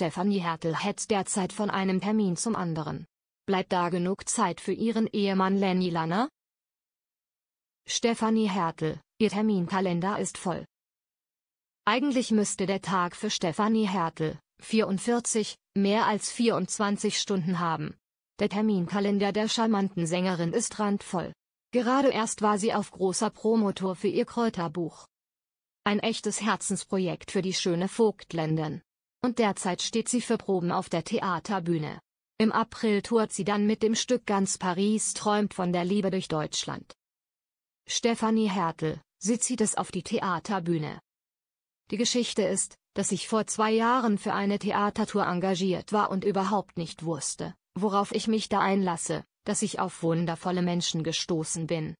Stefanie Hertel hetzt derzeit von einem Termin zum anderen. Bleibt da genug Zeit für ihren Ehemann Lenny Lanner? Stefanie Hertel, ihr Terminkalender ist voll. Eigentlich müsste der Tag für Stefanie Hertel, 44, mehr als 24 Stunden haben. Der Terminkalender der charmanten Sängerin ist randvoll. Gerade erst war sie auf großer Promotor für ihr Kräuterbuch. Ein echtes Herzensprojekt für die schöne Vogtländin und derzeit steht sie für Proben auf der Theaterbühne. Im April tourt sie dann mit dem Stück Ganz Paris träumt von der Liebe durch Deutschland. Stefanie Hertel, sie zieht es auf die Theaterbühne. Die Geschichte ist, dass ich vor zwei Jahren für eine Theatertour engagiert war und überhaupt nicht wusste, worauf ich mich da einlasse, dass ich auf wundervolle Menschen gestoßen bin.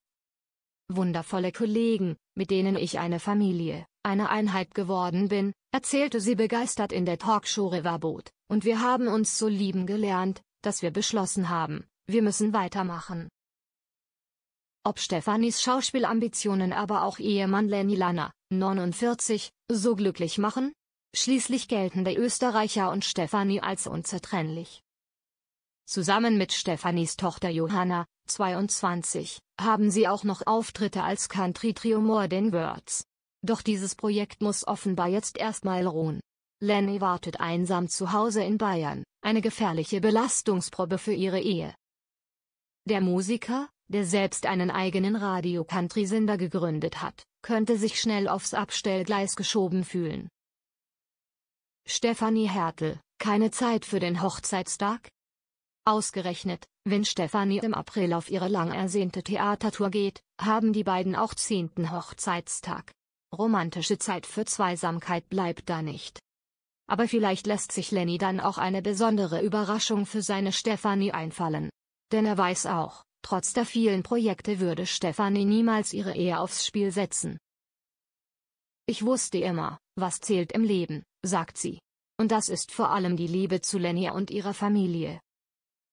Wundervolle Kollegen, mit denen ich eine Familie, eine Einheit geworden bin, erzählte sie begeistert in der Talkshow Riverboat, und wir haben uns so lieben gelernt, dass wir beschlossen haben, wir müssen weitermachen. Ob Stefanis Schauspielambitionen aber auch Ehemann Lenny Lanner, 49, so glücklich machen? Schließlich gelten der Österreicher und Stefanie als unzertrennlich. Zusammen mit Stefanis Tochter Johanna, 22, haben sie auch noch Auftritte als Country-Trio More Than Words. Doch dieses Projekt muss offenbar jetzt erstmal ruhen. Lenny wartet einsam zu Hause in Bayern, eine gefährliche Belastungsprobe für ihre Ehe. Der Musiker, der selbst einen eigenen Radio-Country-Sender gegründet hat, könnte sich schnell aufs Abstellgleis geschoben fühlen. Stefanie Hertel, keine Zeit für den Hochzeitstag? Ausgerechnet, wenn Stefanie im April auf ihre lang ersehnte Theatertour geht, haben die beiden auch zehnten Hochzeitstag. Romantische Zeit für Zweisamkeit bleibt da nicht. Aber vielleicht lässt sich Lenny dann auch eine besondere Überraschung für seine Stefanie einfallen. Denn er weiß auch, trotz der vielen Projekte würde Stefanie niemals ihre Ehe aufs Spiel setzen. Ich wusste immer, was zählt im Leben, sagt sie. Und das ist vor allem die Liebe zu Lenny und ihrer Familie.